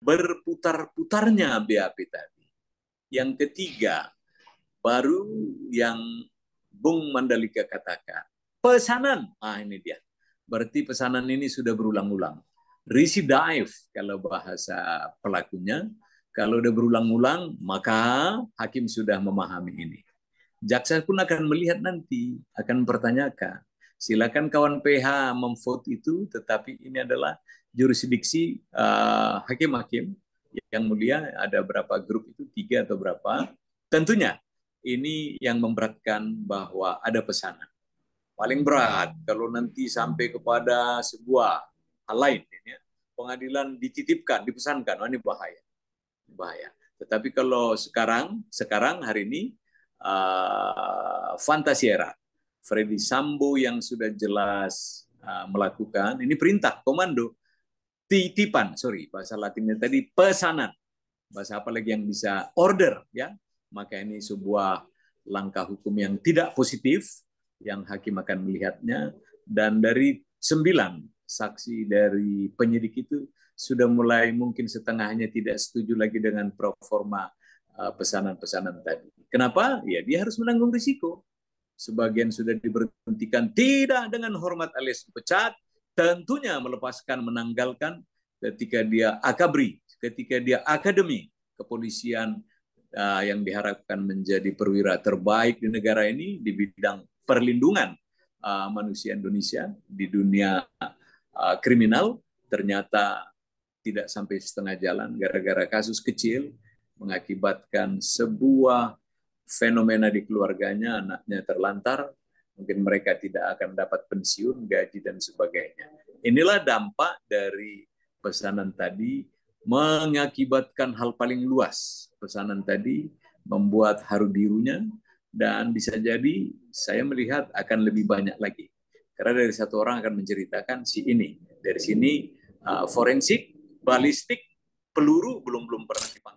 berputar-putarnya BAP tadi. Yang ketiga, baru yang Bung Mandalika katakan, pesanan. Ah ini dia. Berarti pesanan ini sudah berulang-ulang. dive kalau bahasa pelakunya. Kalau udah berulang-ulang, maka hakim sudah memahami ini. Jaksa pun akan melihat nanti, akan pertanyakan. Silakan kawan PH memvote itu, tetapi ini adalah jurisdiksi hakim eh, hakim-hakim yang mulia ada berapa grup itu tiga atau berapa. Tentunya ini yang memberatkan bahwa ada pesanan. Paling berat kalau nanti sampai kepada sebuah hal lain, ini ya. pengadilan dititipkan, dipesankan, oh, ini bahaya, bahaya. Tetapi kalau sekarang, sekarang hari ini uh, eh, fantasi era Freddy Sambo yang sudah jelas uh, melakukan ini perintah komando titipan sorry bahasa latinnya tadi pesanan bahasa apa lagi yang bisa order ya maka ini sebuah langkah hukum yang tidak positif yang hakim akan melihatnya dan dari sembilan saksi dari penyidik itu sudah mulai mungkin setengahnya tidak setuju lagi dengan proforma uh, pesanan-pesanan tadi. Kenapa? Ya dia harus menanggung risiko sebagian sudah diberhentikan tidak dengan hormat alias pecat, tentunya melepaskan menanggalkan ketika dia akabri, ketika dia akademi kepolisian uh, yang diharapkan menjadi perwira terbaik di negara ini di bidang perlindungan uh, manusia Indonesia di dunia uh, kriminal ternyata tidak sampai setengah jalan gara-gara kasus kecil mengakibatkan sebuah fenomena di keluarganya, anaknya terlantar, mungkin mereka tidak akan dapat pensiun, gaji, dan sebagainya. Inilah dampak dari pesanan tadi mengakibatkan hal paling luas. Pesanan tadi membuat haru birunya, dan bisa jadi saya melihat akan lebih banyak lagi. Karena dari satu orang akan menceritakan si ini. Dari sini uh, forensik, balistik, peluru belum belum pernah dipakai.